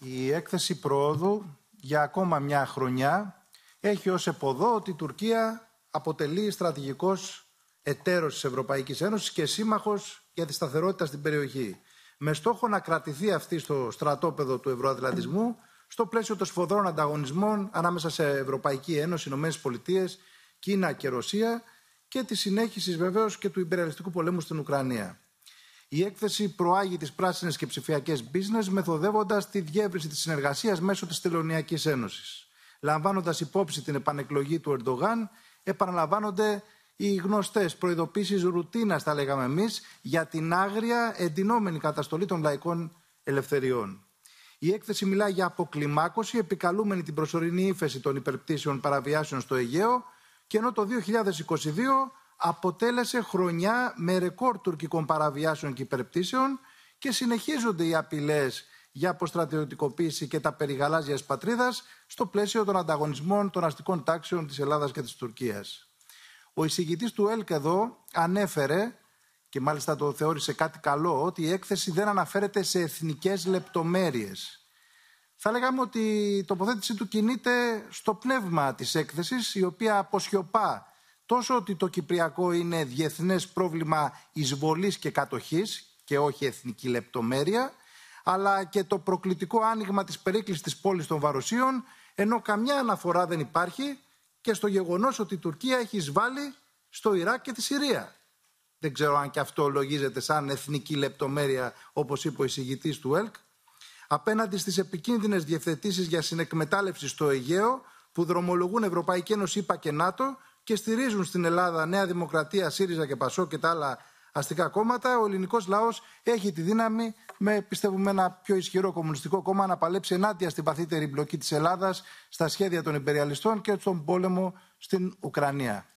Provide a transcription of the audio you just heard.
Η έκθεση πρόοδου για ακόμα μια χρονιά έχει ως εποδό ότι η Τουρκία αποτελεί στρατηγικός εταίρος της Ευρωπαϊκής Ένωσης και σύμμαχος για τη σταθερότητα στην περιοχή. Με στόχο να κρατηθεί αυτή στο στρατόπεδο του Ευρωατλαντισμού στο πλαίσιο των σφοδρών ανταγωνισμών ανάμεσα σε Ευρωπαϊκή Ένωση, Ηνωμένες Κίνα και Ρωσία και της συνέχισης βεβαίως και του υπεραλιστικού πολέμου στην Ουκρανία. Η έκθεση προάγει τις πράσινες και ψηφιακές business, μεθοδεύοντας τη διεύρυνση της συνεργασίας μέσω της Τελωνιακής Ένωσης. Λαμβάνοντας υπόψη την επανεκλογή του Ερντογάν, επαναλαμβάνονται οι γνωστές προειδοποίησεις ρουτίνας, τα λέγαμε εμείς, για την άγρια εντυνόμενη καταστολή των λαϊκών ελευθεριών. Η έκθεση μιλά για αποκλιμάκωση, επικαλούμενη την προσωρινή ύφεση των υπερπτήσεων παραβιάσεων στο Αιγαίο, και ενώ το 2022 αποτέλεσε χρονιά με ρεκόρ τουρκικών παραβιάσεων και υπερπτήσεων και συνεχίζονται οι απειλές για αποστρατιωτικοποίηση και τα περιγαλάζιας της πατρίδας στο πλαίσιο των ανταγωνισμών των αστικών τάξεων της Ελλάδας και της Τουρκίας. Ο εισηγητής του ΕΛΚ εδώ ανέφερε και μάλιστα το θεώρησε κάτι καλό, ότι η έκθεση δεν αναφέρεται σε εθνικές λεπτομέρειες. Θα λέγαμε ότι η τοποθέτηση του κινείται στο πνεύμα της έκθεσης, η οποία αποσιωπά τόσο ότι το Κυπριακό είναι διεθνές πρόβλημα εισβολής και κατοχής και όχι εθνική λεπτομέρεια, αλλά και το προκλητικό άνοιγμα της περίκλησης της πόλης των Βαρουσίων ενώ καμιά αναφορά δεν υπάρχει και στο γεγονός ότι η Τουρκία έχει εισβάλει στο Ιράκ και τη Συρία. Δεν ξέρω αν και αυτό λογίζεται σαν εθνική λεπτομέρεια, όπως είπε ο εισηγητής του ΕΛΚ. Απέναντι στις επικίνδυνες διευθετήσεις για συνεκμετάλλευση στο Αιγαίο, που δρομολογούν Ευρωπαϊκή Ένωση, ΕΠΑ και ΝΑΤΟ, και στηρίζουν στην Ελλάδα Νέα Δημοκρατία, ΣΥΡΙΖΑ και ΠΑΣΟ και τα άλλα αστικά κόμματα, ο ελληνικός λαός έχει τη δύναμη με πιστεύουμε ένα πιο ισχυρό κομμουνιστικό κόμμα να παλέψει ενάντια στην παθύτερη μπλοκή της Ελλάδας, στα σχέδια των υπεριαλιστών και στον πόλεμο στην Ουκρανία.